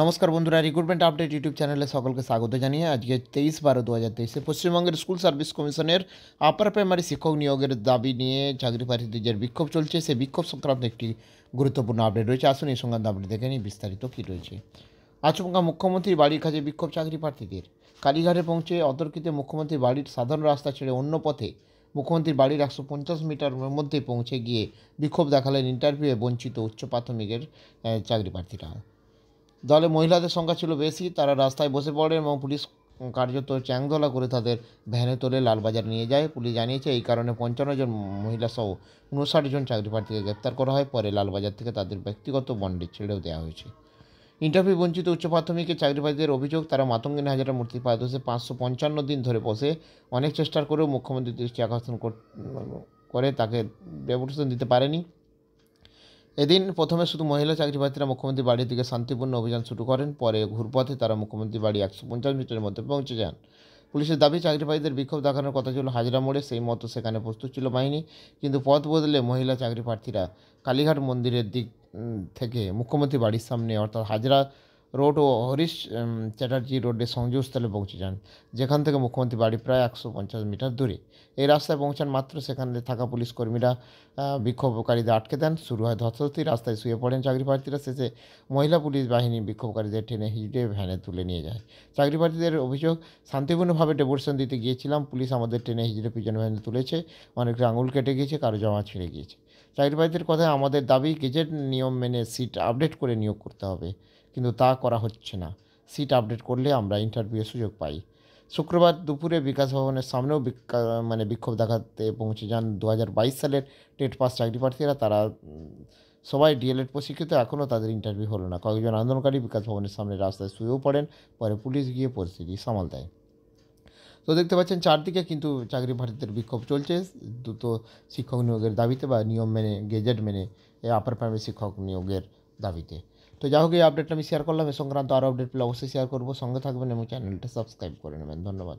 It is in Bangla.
নমস্কার বন্ধুরা রিক্রুটমেন্ট আপডেট ইউটিউব চ্যানেলে সকলকে স্বাগত জানিয়ে আজকে তেইশ বারো দু হাজার তেইশে পশ্চিমবঙ্গের স্কুল সার্ভিস কমিশনের আপার প্রাইমারি শিক্ষক নিয়োগের দাবি নিয়ে চাকরি প্রার্থীদের বিক্ষোভ চলছে সেই বিক্ষোভ সংক্রান্ত একটি গুরুত্বপূর্ণ আপডেট রয়েছে আসুন এই সংক্রান্ত আপডেট দেখে নিই বিস্তারিত কী রয়েছে আচমকা মুখ্যমন্ত্রীর বাড়ির কাছে বিক্ষোভ চাকরি প্রার্থীদের কালীঘাটে পৌঁছে অতর্কিতে মুখ্যমন্ত্রীর বাড়ির সাধারণ রাস্তা ছেড়ে অন্য পথে মুখ্যমন্ত্রীর বাড়ির একশো পঞ্চাশ মিটার মধ্যে পৌঁছে গিয়ে বিক্ষোভ দেখালেন ইন্টারভিউয়ে বঞ্চিত উচ্চ প্রাথমিকের চাকরি প্রার্থীরা দলে মহিলাদের সংখ্যা ছিল বেশি তারা রাস্তায় বসে পড়ে এবং পুলিশ কার্যত চ্যাংদোলা করে তাদের ভ্যানে তোলে লালবাজার নিয়ে যায় পুলিশ জানিয়েছে এই কারণে পঞ্চান্ন জন মহিলা সহ উনষাট জন চাকরি প্রার্থীকে গ্রেপ্তার করা হয় পরে লালবাজার থেকে তাদের ব্যক্তিগত বন্ডে ছেড়েও দেওয়া হয়েছে ইন্টারভিউ বঞ্চিত উচ্চ প্রাথমিকে প্রার্থীদের অভিযোগ তারা মাতঙ্গিনী হাজারা মূর্তি পাদশে পাঁচশো পঞ্চান্ন দিন ধরে বসে অনেক চেষ্টার করেও মুখ্যমন্ত্রীর দৃষ্টি আকর্ষণ করে তাকে ব্যবস্থা দিতে পারেনি এদিন প্রথমে শুধু মহিলা চাকরিপ্রার্থীরা মুখ্যমন্ত্রী বাড়ির দিকে শান্তিপূর্ণ অভিযান শুরু করেন পরে ঘুরপথে তারা মুখ্যমন্ত্রী বাড়ি একশো পঞ্চাশ মিটারের মধ্যে পৌঁছে যান পুলিশের দাবি চাকরিপ্রার্থীদের বিক্ষোভ দেখানোর কথা ছিল হাজরা মোড়ে সেই মতো সেখানে প্রস্তুত ছিল বাহিনী কিন্তু পথ বদলে মহিলা চাকরিপ্রার্থীরা কালীঘাট মন্দিরের দিক থেকে মুখ্যমন্ত্রী বাড়ির সামনে অর্থাৎ হাজরা রোড ও হরিশ চ্যাটার্জি রোডের সংযোগস্থলে পৌঁছে যান যেখান থেকে মুখ্যমন্ত্রী বাড়ি প্রায় একশো পঞ্চাশ মিটার দূরে এই রাস্তায় পৌঁছান মাত্র সেখানে থাকা পুলিশ কর্মীরা বিক্ষোভকারীদের আটকে দেন শুরু হয় ধস্তি রাস্তায় শুয়ে পড়েন চাকরি প্রার্থীরা শেষে মহিলা পুলিশ বাহিনী বিক্ষোভকারীদের টেনে হিজড়ে ভ্যানে তুলে নিয়ে যায় চাকরি প্রার্থীদের অভিযোগ শান্তিপূর্ণভাবে ডেপুটেশন দিতে গিয়েছিলাম পুলিশ আমাদের ট্রেনে হিজড়ে পিজন ভ্যানে তুলেছে অনেকের আঙুল কেটে গিয়েছে কারো জমা ছিঁড়ে গিয়েছে চাকরি প্রার্থীদের কথায় আমাদের দাবি গেজেট নিয়ম মেনে সিট আপডেট করে নিয়োগ করতে হবে কিন্তু তা করা হচ্ছে না সিট আপডেট করলে আমরা ইন্টারভিউয়ের সুযোগ পাই শুক্রবার দুপুরে বিকাশ ভবনের সামনেও মানে বিক্ষোভ দেখাতে পৌঁছে যান দু সালের টেট পাস চাকরি প্রার্থীরা তারা সবাই ডিএলএড প্রশিক্ষিত এখনও তাদের ইন্টারভিউ হলো না কয়েকজন আন্দোলনকারী বিকাশ ভবনের সামনে রাস্তায় শুয়েও পড়েন পরে পুলিশ গিয়ে পরিস্থিতি সামাল দেয় তো দেখতে পাচ্ছেন চারদিকে কিন্তু চাকরি প্রার্থীদের বিক্ষোভ চলছে দ্রুত শিক্ষক নিয়োগের দাবিতে বা নিয়ম মেনে গেজেট মেনে আপার প্রাইমারি শিক্ষক নিয়োগের দাবিতে তো যা হবে আপডেট আমি শেয়ার করব এই সংক্রান্ত আরো আপডেট প্লেলিস্টে শেয়ার করব সঙ্গে থাকবেন আমি চ্যানেলটা সাবস্ক্রাইব করে নেবেন ধন্যবাদ